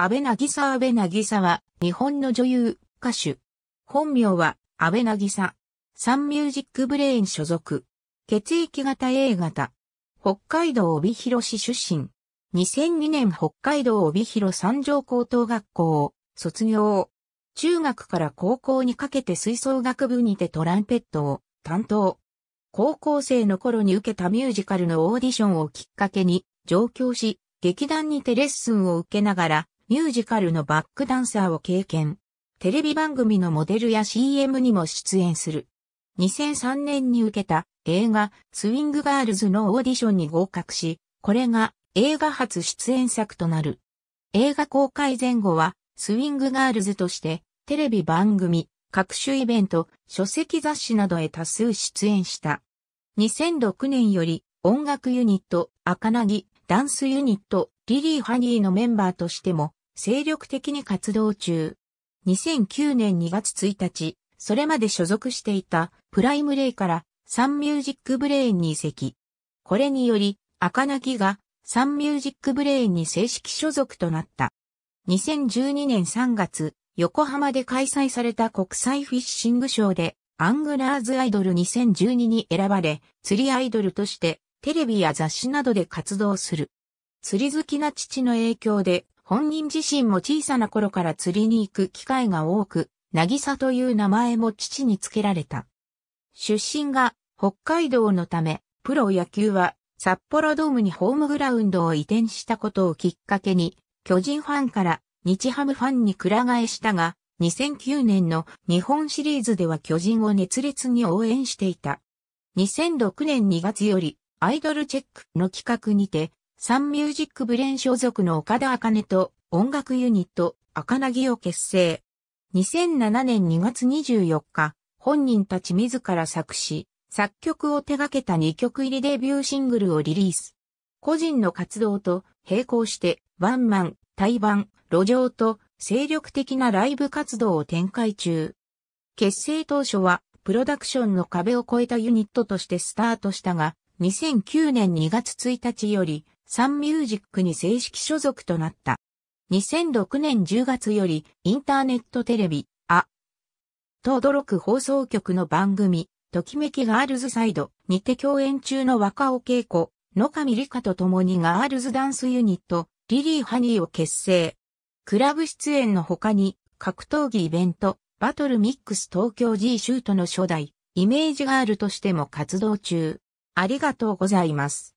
安倍渚安倍渚は、日本の女優、歌手。本名は、安倍渚。サンミュージックブレイン所属。血液型 A 型。北海道帯広市出身。2002年北海道帯広三条高等学校を卒業。中学から高校にかけて吹奏楽部にてトランペットを担当。高校生の頃に受けたミュージカルのオーディションをきっかけに上京し、劇団にてレッスンを受けながらミュージカルのバックダンサーを経験。テレビ番組のモデルや CM にも出演する。2003年に受けた映画スウィングガールズのオーディションに合格し、これが映画初出演作となる。映画公開前後はスウィングガールズとしてテレビ番組、各種イベント、書籍雑誌などへ多数出演した。2006年より音楽ユニット、赤なぎ、ダンスユニット、リリー・ハニーのメンバーとしても精力的に活動中。2009年2月1日、それまで所属していたプライムレイからサンミュージックブレインに移籍。これにより、赤泣きがサンミュージックブレインに正式所属となった。2012年3月、横浜で開催された国際フィッシングショーで、アングラーズアイドル2012に選ばれ、釣りアイドルとして、テレビや雑誌などで活動する。釣り好きな父の影響で、本人自身も小さな頃から釣りに行く機会が多く、渚という名前も父に付けられた。出身が北海道のため、プロ野球は札幌ドームにホームグラウンドを移転したことをきっかけに、巨人ファンから日ハムファンにく替えしたが、2009年の日本シリーズでは巨人を熱烈に応援していた。2006年2月よりアイドルチェックの企画にてサンミュージックブレン所属の岡田茜と音楽ユニット、赤なぎを結成。2007年2月24日、本人たち自ら作詞、作曲を手掛けた2曲入りデビューシングルをリリース。個人の活動と並行してワンマン、対バン、路上と精力的なライブ活動を展開中。結成当初はプロダクションの壁を越えたユニットとしてスタートしたが、2009年2月1日よりサンミュージックに正式所属となった。2006年10月よりインターネットテレビ、あ、と驚く放送局の番組、ときめきガールズサイドにて共演中の若尾恵子、野上理香と共にガールズダンスユニット、リリー・ハニーを結成。クラブ出演の他に、格闘技イベント、バトルミックス東京 G シュートの初代、イメージガールとしても活動中。ありがとうございます。